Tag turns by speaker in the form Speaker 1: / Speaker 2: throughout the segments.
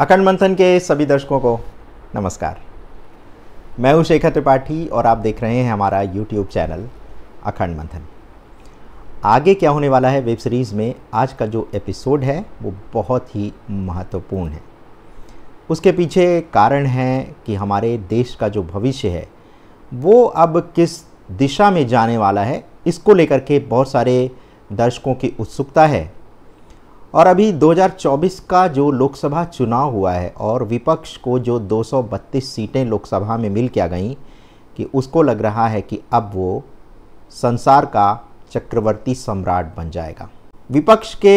Speaker 1: अखंड मंथन के सभी दर्शकों को नमस्कार मैं हूं शेखर त्रिपाठी और आप देख रहे हैं हमारा यूट्यूब चैनल अखंड मंथन आगे क्या होने वाला है वेब सीरीज़ में आज का जो एपिसोड है वो बहुत ही महत्वपूर्ण है उसके पीछे कारण है कि हमारे देश का जो भविष्य है वो अब किस दिशा में जाने वाला है इसको लेकर के बहुत सारे दर्शकों की उत्सुकता है और अभी 2024 का जो लोकसभा चुनाव हुआ है और विपक्ष को जो 232 सीटें लोकसभा में मिल के आ गईं कि उसको लग रहा है कि अब वो संसार का चक्रवर्ती सम्राट बन जाएगा विपक्ष के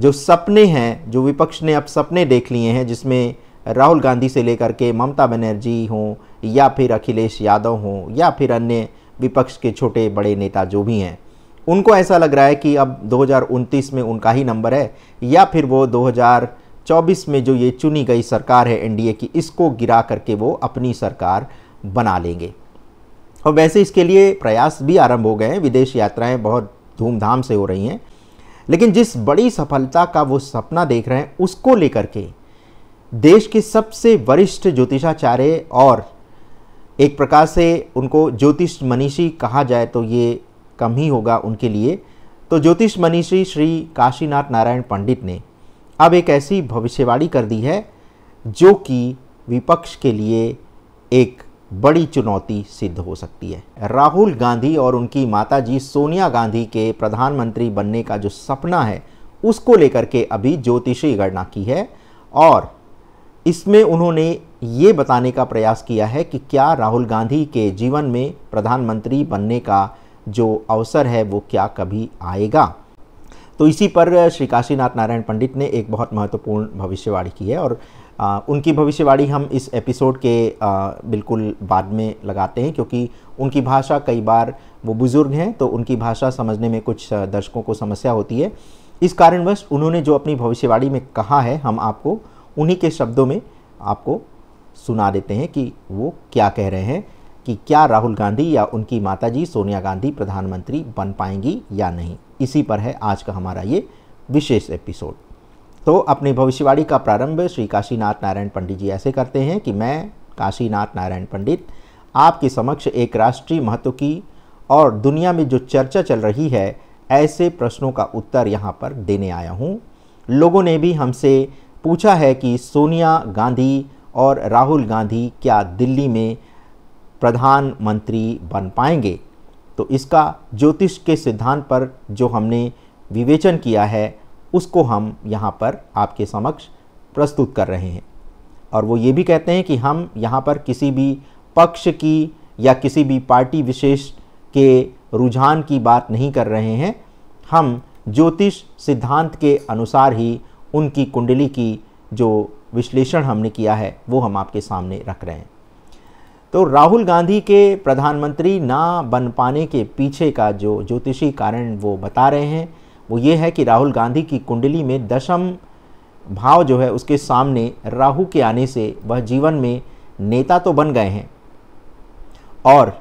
Speaker 1: जो सपने हैं जो विपक्ष ने अब सपने देख लिए हैं जिसमें राहुल गांधी से लेकर के ममता बनर्जी हों या फिर अखिलेश यादव हों या फिर अन्य विपक्ष के छोटे बड़े नेता जो भी हैं उनको ऐसा लग रहा है कि अब 2029 में उनका ही नंबर है या फिर वो 2024 में जो ये चुनी गई सरकार है एनडीए की इसको गिरा करके वो अपनी सरकार बना लेंगे और वैसे इसके लिए प्रयास भी आरंभ हो गए हैं विदेश यात्राएं बहुत धूमधाम से हो रही हैं लेकिन जिस बड़ी सफलता का वो सपना देख रहे हैं उसको लेकर के देश के सबसे वरिष्ठ ज्योतिषाचार्य और एक प्रकार से उनको ज्योतिष मनीषी कहा जाए तो ये कम ही होगा उनके लिए तो ज्योतिष मनीषी श्री काशीनाथ नारायण पंडित ने अब एक ऐसी भविष्यवाणी कर दी है जो कि विपक्ष के लिए एक बड़ी चुनौती सिद्ध हो सकती है राहुल गांधी और उनकी माताजी सोनिया गांधी के प्रधानमंत्री बनने का जो सपना है उसको लेकर के अभी ज्योतिषी गणना की है और इसमें उन्होंने ये बताने का प्रयास किया है कि क्या राहुल गांधी के जीवन में प्रधानमंत्री बनने का जो अवसर है वो क्या कभी आएगा तो इसी पर श्री काशीनाथ नारायण पंडित ने एक बहुत महत्वपूर्ण भविष्यवाणी की है और आ, उनकी भविष्यवाणी हम इस एपिसोड के आ, बिल्कुल बाद में लगाते हैं क्योंकि उनकी भाषा कई बार वो बुज़ुर्ग हैं तो उनकी भाषा समझने में कुछ दर्शकों को समस्या होती है इस कारणवश उन्होंने जो अपनी भविष्यवाणी में कहा है हम आपको उन्हीं के शब्दों में आपको सुना देते हैं कि वो क्या कह रहे हैं कि क्या राहुल गांधी या उनकी माताजी सोनिया गांधी प्रधानमंत्री बन पाएंगी या नहीं इसी पर है आज का हमारा ये विशेष एपिसोड तो अपनी भविष्यवाणी का प्रारंभ श्री काशीनाथ नारायण पंडित जी ऐसे करते हैं कि मैं काशीनाथ नारायण पंडित आपके समक्ष एक राष्ट्रीय महत्व की और दुनिया में जो चर्चा चल रही है ऐसे प्रश्नों का उत्तर यहाँ पर देने आया हूँ लोगों ने भी हमसे पूछा है कि सोनिया गांधी और राहुल गांधी क्या दिल्ली में प्रधानमंत्री बन पाएंगे तो इसका ज्योतिष के सिद्धांत पर जो हमने विवेचन किया है उसको हम यहाँ पर आपके समक्ष प्रस्तुत कर रहे हैं और वो ये भी कहते हैं कि हम यहाँ पर किसी भी पक्ष की या किसी भी पार्टी विशेष के रुझान की बात नहीं कर रहे हैं हम ज्योतिष सिद्धांत के अनुसार ही उनकी कुंडली की जो विश्लेषण हमने किया है वो हम आपके सामने रख रहे हैं तो राहुल गांधी के प्रधानमंत्री ना बन पाने के पीछे का जो ज्योतिषी कारण वो बता रहे हैं वो ये है कि राहुल गांधी की कुंडली में दशम भाव जो है उसके सामने राहु के आने से वह जीवन में नेता तो बन गए हैं और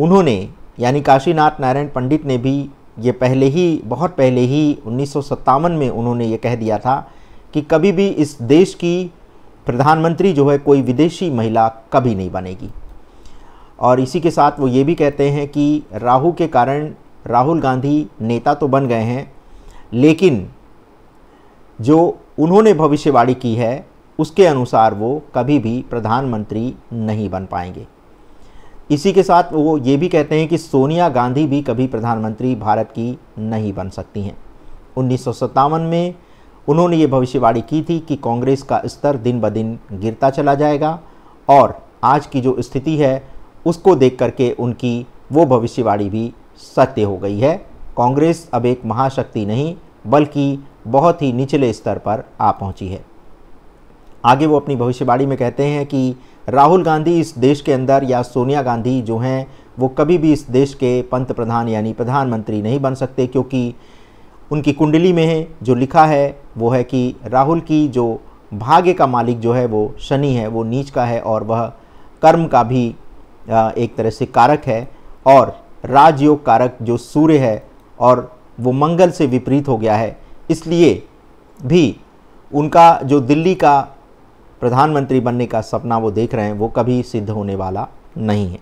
Speaker 1: उन्होंने यानी काशीनाथ नारायण पंडित ने भी ये पहले ही बहुत पहले ही उन्नीस में उन्होंने ये कह दिया था कि कभी भी इस देश की प्रधानमंत्री जो है कोई विदेशी महिला कभी नहीं बनेगी और इसी के साथ वो ये भी कहते हैं कि राहु के कारण राहुल गांधी नेता तो बन गए हैं लेकिन जो उन्होंने भविष्यवाणी की है उसके अनुसार वो कभी भी प्रधानमंत्री नहीं बन पाएंगे इसी के साथ वो ये भी कहते हैं कि सोनिया गांधी भी कभी प्रधानमंत्री भारत की नहीं बन सकती हैं उन्नीस में उन्होंने ये भविष्यवाणी की थी कि कांग्रेस का स्तर दिन ब दिन गिरता चला जाएगा और आज की जो स्थिति है उसको देख करके उनकी वो भविष्यवाणी भी सत्य हो गई है कांग्रेस अब एक महाशक्ति नहीं बल्कि बहुत ही निचले स्तर पर आ पहुंची है आगे वो अपनी भविष्यवाणी में कहते हैं कि राहुल गांधी इस देश के अंदर या सोनिया गांधी जो हैं वो कभी भी इस देश के पंत प्रधान यानी प्रधानमंत्री नहीं बन सकते क्योंकि उनकी कुंडली में है जो लिखा है वो है कि राहुल की जो भाग्य का मालिक जो है वो शनि है वो नीच का है और वह कर्म का भी एक तरह से कारक है और राजयोग कारक जो सूर्य है और वो मंगल से विपरीत हो गया है इसलिए भी उनका जो दिल्ली का प्रधानमंत्री बनने का सपना वो देख रहे हैं वो कभी सिद्ध होने वाला नहीं है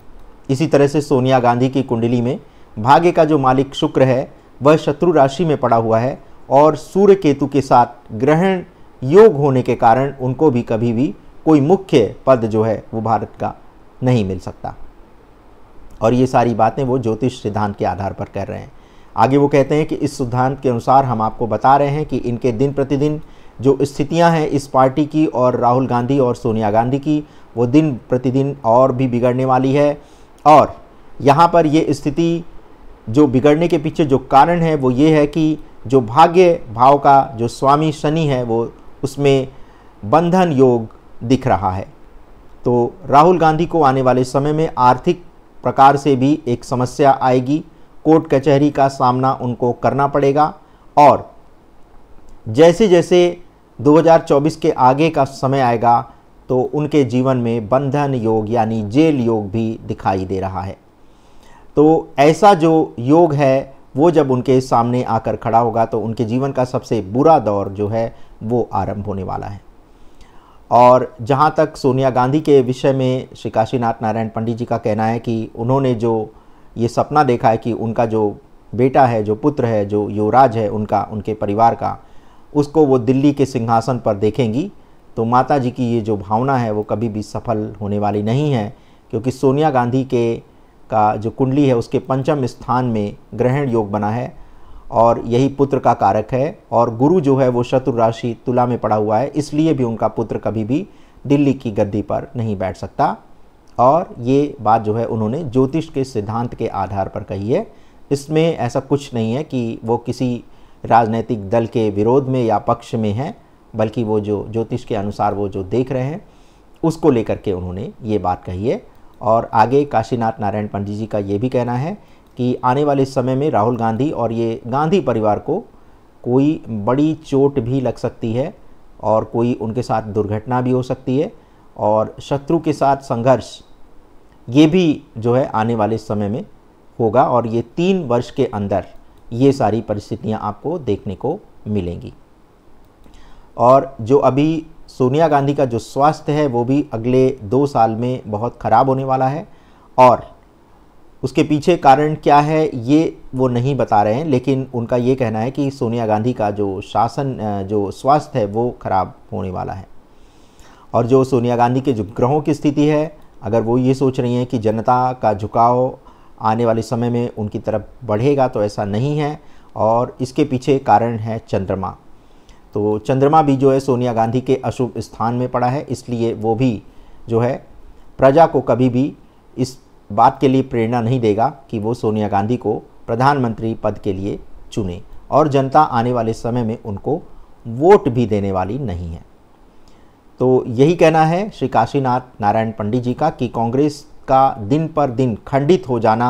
Speaker 1: इसी तरह से सोनिया गांधी की कुंडली में भाग्य का जो मालिक शुक्र है वह शत्रु राशि में पड़ा हुआ है और सूर्य केतु के साथ ग्रहण योग होने के कारण उनको भी कभी भी कोई मुख्य पद जो है वो भारत का नहीं मिल सकता और ये सारी बातें वो ज्योतिष सिद्धांत के आधार पर कर रहे हैं आगे वो कहते हैं कि इस सिद्धांत के अनुसार हम आपको बता रहे हैं कि इनके दिन प्रतिदिन जो स्थितियां हैं इस पार्टी की और राहुल गांधी और सोनिया गांधी की वो दिन प्रतिदिन और भी बिगड़ने वाली है और यहाँ पर ये स्थिति जो बिगड़ने के पीछे जो कारण है वो ये है कि जो भाग्य भाव का जो स्वामी शनि है वो उसमें बंधन योग दिख रहा है तो राहुल गांधी को आने वाले समय में आर्थिक प्रकार से भी एक समस्या आएगी कोर्ट कचहरी का सामना उनको करना पड़ेगा और जैसे जैसे 2024 के आगे का समय आएगा तो उनके जीवन में बंधन योग यानी जेल योग भी दिखाई दे रहा है तो ऐसा जो योग है वो जब उनके सामने आकर खड़ा होगा तो उनके जीवन का सबसे बुरा दौर जो है वो आरंभ होने वाला है और जहाँ तक सोनिया गांधी के विषय में श्री काशीनाथ नारायण पंडित जी का कहना है कि उन्होंने जो ये सपना देखा है कि उनका जो बेटा है जो पुत्र है जो युवराज है उनका उनके परिवार का उसको वो दिल्ली के सिंहासन पर देखेंगी तो माता जी की ये जो भावना है वो कभी भी सफल होने वाली नहीं है क्योंकि सोनिया गांधी के का जो कुंडली है उसके पंचम स्थान में ग्रहण योग बना है और यही पुत्र का कारक है और गुरु जो है वो शत्रु राशि तुला में पड़ा हुआ है इसलिए भी उनका पुत्र कभी भी दिल्ली की गद्दी पर नहीं बैठ सकता और ये बात जो है उन्होंने ज्योतिष के सिद्धांत के आधार पर कही है इसमें ऐसा कुछ नहीं है कि वो किसी राजनीतिक दल के विरोध में या पक्ष में हैं बल्कि वो जो ज्योतिष के अनुसार वो जो देख रहे हैं उसको लेकर के उन्होंने ये बात कही है और आगे काशीनाथ नारायण पंडित जी का ये भी कहना है कि आने वाले समय में राहुल गांधी और ये गांधी परिवार को कोई बड़ी चोट भी लग सकती है और कोई उनके साथ दुर्घटना भी हो सकती है और शत्रु के साथ संघर्ष ये भी जो है आने वाले समय में होगा और ये तीन वर्ष के अंदर ये सारी परिस्थितियाँ आपको देखने को मिलेंगी और जो अभी सोनिया गांधी का जो स्वास्थ्य है वो भी अगले दो साल में बहुत ख़राब होने वाला है और उसके पीछे कारण क्या है ये वो नहीं बता रहे हैं लेकिन उनका ये कहना है कि सोनिया गांधी का जो शासन जो स्वास्थ्य है वो ख़राब होने वाला है और जो सोनिया गांधी के जो ग्रहों की स्थिति है अगर वो ये सोच रही हैं कि जनता का झुकाव आने वाले समय में उनकी तरफ बढ़ेगा तो ऐसा नहीं है और इसके पीछे कारण है चंद्रमा तो चंद्रमा भी जो है सोनिया गांधी के अशुभ स्थान में पड़ा है इसलिए वो भी जो है प्रजा को कभी भी इस बात के लिए प्रेरणा नहीं देगा कि वो सोनिया गांधी को प्रधानमंत्री पद के लिए चुने और जनता आने वाले समय में उनको वोट भी देने वाली नहीं है तो यही कहना है श्री काशीनाथ नारायण पंडित जी का कि कांग्रेस का दिन पर दिन खंडित हो जाना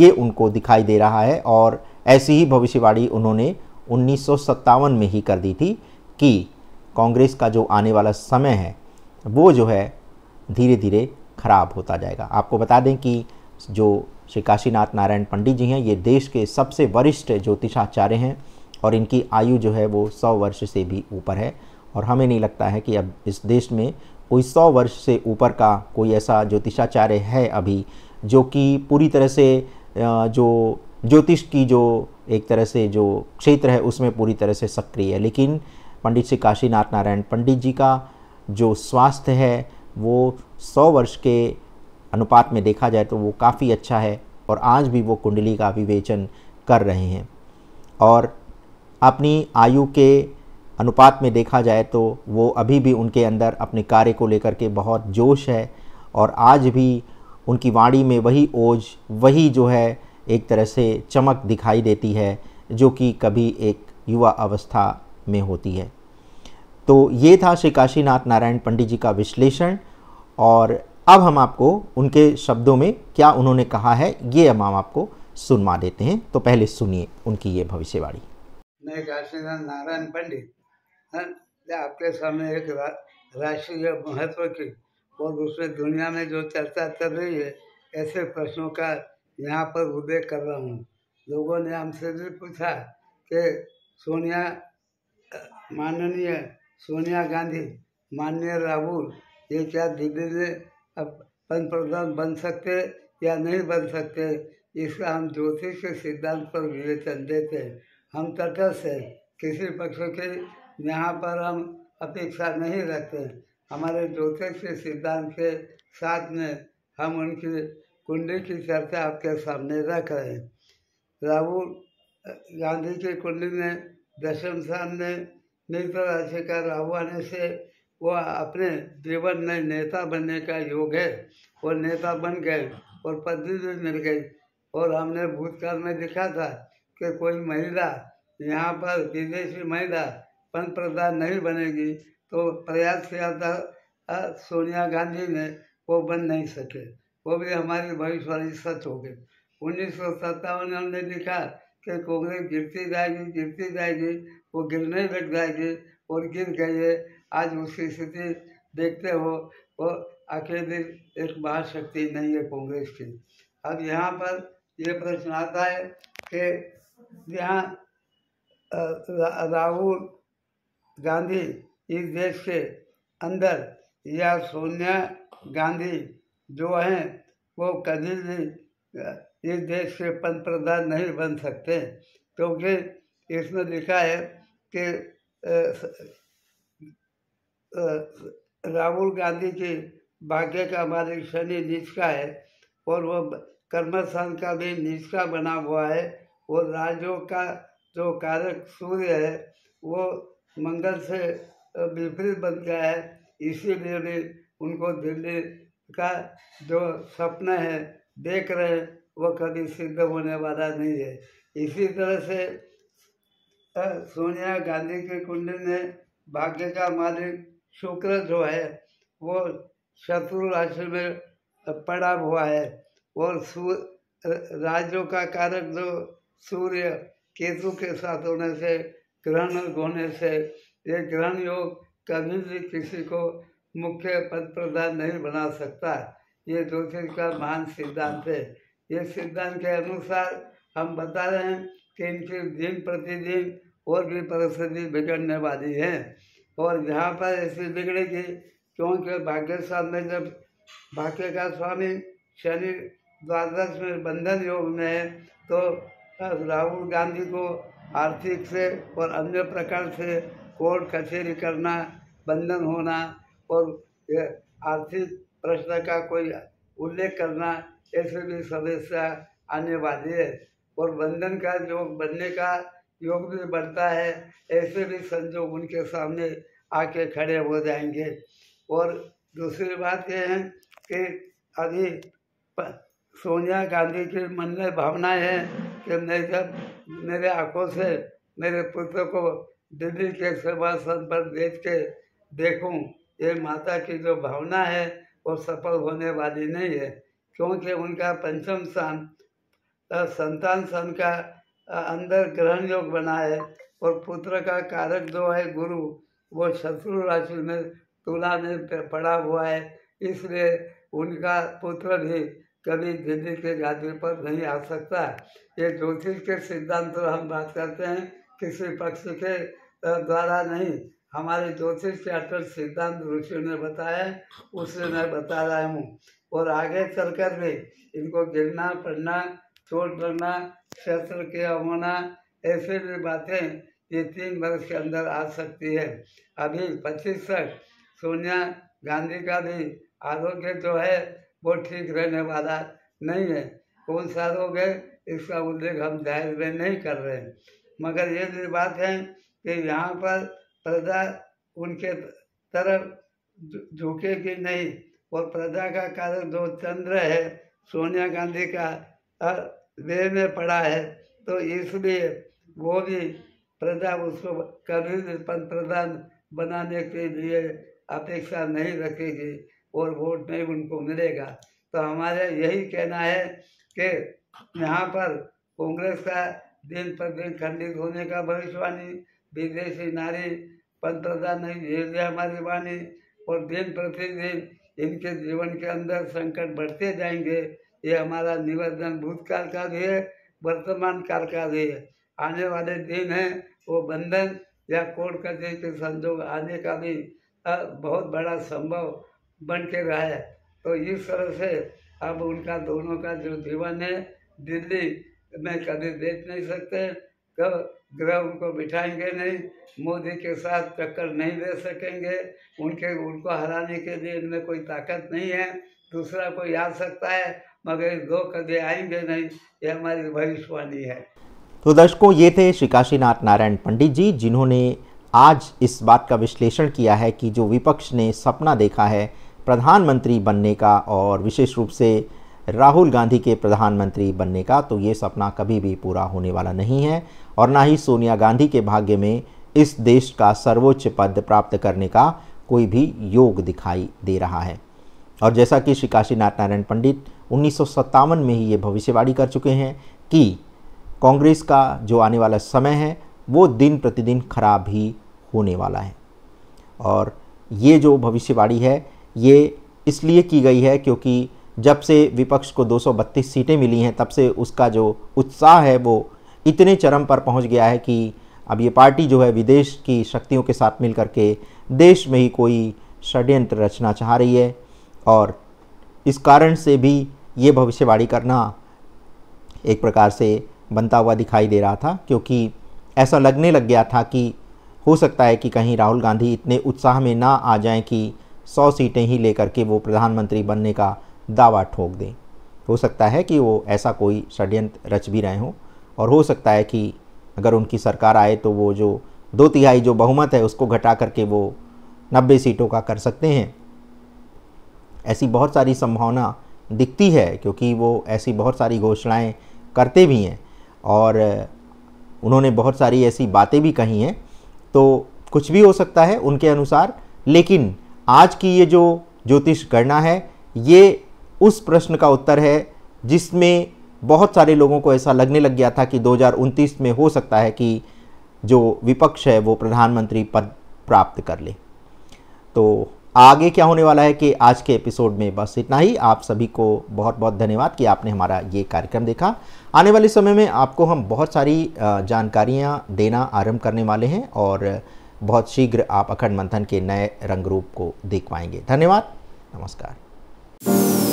Speaker 1: ये उनको दिखाई दे रहा है और ऐसी ही भविष्यवाणी उन्होंने उन्नीस में ही कर दी थी कि कांग्रेस का जो आने वाला समय है वो जो है धीरे धीरे खराब होता जाएगा आपको बता दें कि जो श्री काशीनाथ नारायण पंडित जी हैं ये देश के सबसे वरिष्ठ ज्योतिषाचार्य हैं और इनकी आयु जो है वो सौ वर्ष से भी ऊपर है और हमें नहीं लगता है कि अब इस देश में कोई सौ वर्ष से ऊपर का कोई ऐसा ज्योतिषाचार्य है अभी जो कि पूरी तरह से जो ज्योतिष की जो एक तरह से जो क्षेत्र है उसमें पूरी तरह से सक्रिय है लेकिन पंडित श्री काशीनाथ नारायण पंडित जी का जो स्वास्थ्य है वो सौ वर्ष के अनुपात में देखा जाए तो वो काफ़ी अच्छा है और आज भी वो कुंडली का विवेचन कर रहे हैं और अपनी आयु के अनुपात में देखा जाए तो वो अभी भी उनके अंदर अपने कार्य को लेकर के बहुत जोश है और आज भी उनकी वाणी में वही ओज वही जो है एक तरह से चमक दिखाई देती है जो कि कभी एक युवा अवस्था में होती है तो ये था श्री काशीनाथ नारायण पंडित जी का विश्लेषण और अब हम आपको उनके शब्दों में क्या उन्होंने कहा है ये हम आपको सुनवा देते हैं तो पहले सुनिए उनकी ये भविष्यवाणी
Speaker 2: मैं काशीनाथ नारायण पंडित हाँ, आपके सामने एक राष्ट्रीय महत्व की और दूसरे दुनिया में जो चर्चा चल रही है ऐसे प्रश्नों का यहाँ पर उदय कर रहा हूँ लोगों ने हमसे भी पूछा कि सोनिया माननीय सोनिया गांधी माननीय राहुल ये क्या दिल्ली में अब पन प्रधान बन सकते या नहीं बन सकते इसका हम ज्योतिष के सिद्धांत पर विवेचन देते हम तटस्थ हैं किसी पक्ष के यहाँ पर हम अपेक्षा नहीं रखते हमारे ज्योतिष के सिद्धांत के साथ में हम उनकी कुंडली की चर्चा आपके सामने रख रहे हैं राहुल गांधी की कुंडली ने दशम स्थान में मित्र राशि का राहु आने से वह अपने जीवन में नेता बनने का योग है और नेता बन गए और पत्नी भी मिल गई और हमने भूतकाल में देखा था कि कोई महिला यहाँ पर विदेशी महिला पंच प्रधान नहीं बनेगी तो प्रयास किया था सोनिया गांधी ने वो बन नहीं सके वो भी हमारी भविष्यवाणी सच हो गई उन्नीस सौ सत्तावन में हमने लिखा कि कांग्रेस गिरती जाएगी गिरती जाएगी वो गिरने लग जाएगी और गिर गई है आज उसकी स्थिति देखते हो वो अकेले एक महाशक्ति नहीं है कांग्रेस की अब यहाँ पर ये प्रश्न आता है कि यहाँ राहुल गांधी इस देश के अंदर या सोनिया गांधी जो हैं वो कभी भी इस देश के पंत प्रधान नहीं बन सकते क्योंकि इसमें लिखा है कि राहुल गांधी की भाग्य का हमारी शनि नीच का है और वो कर्मस्थान का भी नीच का बना हुआ है और राज्यों का जो कारक सूर्य है वो मंगल से विपरीत बन गया है इसीलिए भी उनको दिल्ली का जो सपना है देख रहे हैं वो कभी सिद्ध होने वाला नहीं है इसी तरह से सोनिया गांधी की कुंडली में भाग्य का मालिक शुक्र जो है वो शत्रु राशि में पड़ा हुआ है और सूर्य राज्यों का कारक जो सूर्य केतु के साथ होने से ग्रहण होने से ये ग्रहण योग कभी भी किसी को मुख्य पद प्रधान नहीं बना सकता ये ज्योतिष का महान सिद्धांत है ये सिद्धांत के अनुसार हम बता रहे हैं कि इनकी दिन प्रतिदिन और भी परिस्थिति बिगड़ने वाली है और जहाँ पर ऐसी बिगड़ेगी क्योंकि भाग्यशाल में जब भाग्य का स्वामी शनि द्वादश में बंधन योग में है तो राहुल गांधी को आर्थिक से और अन्य प्रकार से कोर्ट कचहरी करना बंधन होना और आर्थिक प्रश्न का कोई उल्लेख करना ऐसे भी समस्या आने वाली है और बंधन का योग बनने का योग भी बढ़ता है ऐसे भी संजोग उनके सामने आके खड़े हो जाएंगे और दूसरी बात यह है कि अभी सोनिया गांधी के मन में भावनाएं हैं कि मैं जब मेरे आंखों से मेरे पुत्र को दिल्ली के सेवा संत पर देख के देखूं ये माता की जो भावना है वो सफल होने वाली नहीं है क्योंकि उनका पंचम स्थान संतान स्थान का अंदर ग्रहण योग बना है और पुत्र का कारक जो है गुरु वो शत्रु राशि में तुला में पड़ा हुआ है इसलिए उनका पुत्र भी कभी दिल्ली के गादी पर नहीं आ सकता ये ज्योतिष के सिद्धांत हम बात करते हैं किसी पक्ष के द्वारा नहीं हमारे ज्योतिष चैप्टर सिद्धांत ऋषि ने बताया उससे मैं बता रहा हूँ और आगे चलकर भी इनको गिरना पड़ना चोट लगना शस्त्र के होना ऐसे भी बातें ये तीन वर्ष के अंदर आ सकती है अभी पच्चीस तक सोनिया गांधी का भी आरोग्य जो है वो ठीक रहने वाला नहीं है कौन सा रोग है इसका उल्लेख हम जाहिर में नहीं कर रहे हैं मगर ये भी बात है कि यहाँ पर प्रजा उनके तरफ झुकेगी नहीं और प्रजा का कारण जो चंद्र है सोनिया गांधी का वे में पड़ा है तो इसलिए वो भी प्रजा उसको कभी भी प्रधान बनाने के लिए अपेक्षा नहीं रखेगी और वोट नहीं उनको मिलेगा तो हमारे यही कहना है कि यहाँ पर कांग्रेस का दिन पर दिन खंडित होने का भविष्यवाणी विदेशी नारी पंत्रता नहीं झेल रहे हमारी वाणी और दिन प्रतिदिन इनके जीवन के अंदर संकट बढ़ते जाएंगे ये हमारा निवेदन भूतकाल का भी है वर्तमान काल का भी है आने वाले दिन है वो बंधन या कोर्ट कचहरी के संजोग आने का भी बहुत बड़ा संभव बन के रहा है तो इस तरह से अब उनका दोनों का जो जीवन है दिल्ली में कभी देख नहीं सकते तो ग्रह उनको बिठाएंगे नहीं मोदी के साथ टक्कर नहीं दे सकेंगे उनके उनको हराने के लिए इनमें कोई ताकत नहीं है दूसरा कोई आ सकता है मगर दो कभी आएंगे नहीं ये हमारी भविष्यवाणी है
Speaker 1: तो दर्शकों ये थे श्री काशीनाथ नारायण पंडित जी जिन्होंने आज इस बात का विश्लेषण किया है कि जो विपक्ष ने सपना देखा है प्रधानमंत्री बनने का और विशेष रूप से राहुल गांधी के प्रधानमंत्री बनने का तो ये सपना कभी भी पूरा होने वाला नहीं है और ना ही सोनिया गांधी के भाग्य में इस देश का सर्वोच्च पद प्राप्त करने का कोई भी योग दिखाई दे रहा है और जैसा कि श्री काशीनाथ नारायण पंडित उन्नीस में ही ये भविष्यवाणी कर चुके हैं कि कांग्रेस का जो आने वाला समय है वो दिन प्रतिदिन खराब ही होने वाला है और ये जो भविष्यवाणी है ये इसलिए की गई है क्योंकि जब से विपक्ष को 232 सीटें मिली हैं तब से उसका जो उत्साह है वो इतने चरम पर पहुंच गया है कि अब ये पार्टी जो है विदेश की शक्तियों के साथ मिल के देश में ही कोई षड्यंत्र रचना चाह रही है और इस कारण से भी ये भविष्यवाणी करना एक प्रकार से बनता हुआ दिखाई दे रहा था क्योंकि ऐसा लगने लग गया था कि हो सकता है कि कहीं राहुल गांधी इतने उत्साह में ना आ जाएं कि सौ सीटें ही लेकर के वो प्रधानमंत्री बनने का दावा ठोक दें हो सकता है कि वो ऐसा कोई षड्यंत्र रच भी रहे हों और हो सकता है कि अगर उनकी सरकार आए तो वो जो दो तिहाई जो बहुमत है उसको घटा करके वो नब्बे सीटों का कर सकते हैं ऐसी बहुत सारी संभावना दिखती है क्योंकि वो ऐसी बहुत सारी घोषणाएं करते भी हैं और उन्होंने बहुत सारी ऐसी बातें भी कही हैं तो कुछ भी हो सकता है उनके अनुसार लेकिन आज की ये जो ज्योतिष गणना है ये उस प्रश्न का उत्तर है जिसमें बहुत सारे लोगों को ऐसा लगने लग गया था कि दो में हो सकता है कि जो विपक्ष है वो प्रधानमंत्री पद प्राप्त कर ले तो आगे क्या होने वाला है कि आज के एपिसोड में बस इतना ही आप सभी को बहुत बहुत धन्यवाद कि आपने हमारा ये कार्यक्रम देखा आने वाले समय में आपको हम बहुत सारी जानकारियाँ देना आरंभ करने वाले हैं और बहुत शीघ्र आप अखंड मंथन के नए रंग रूप को देख पाएंगे धन्यवाद नमस्कार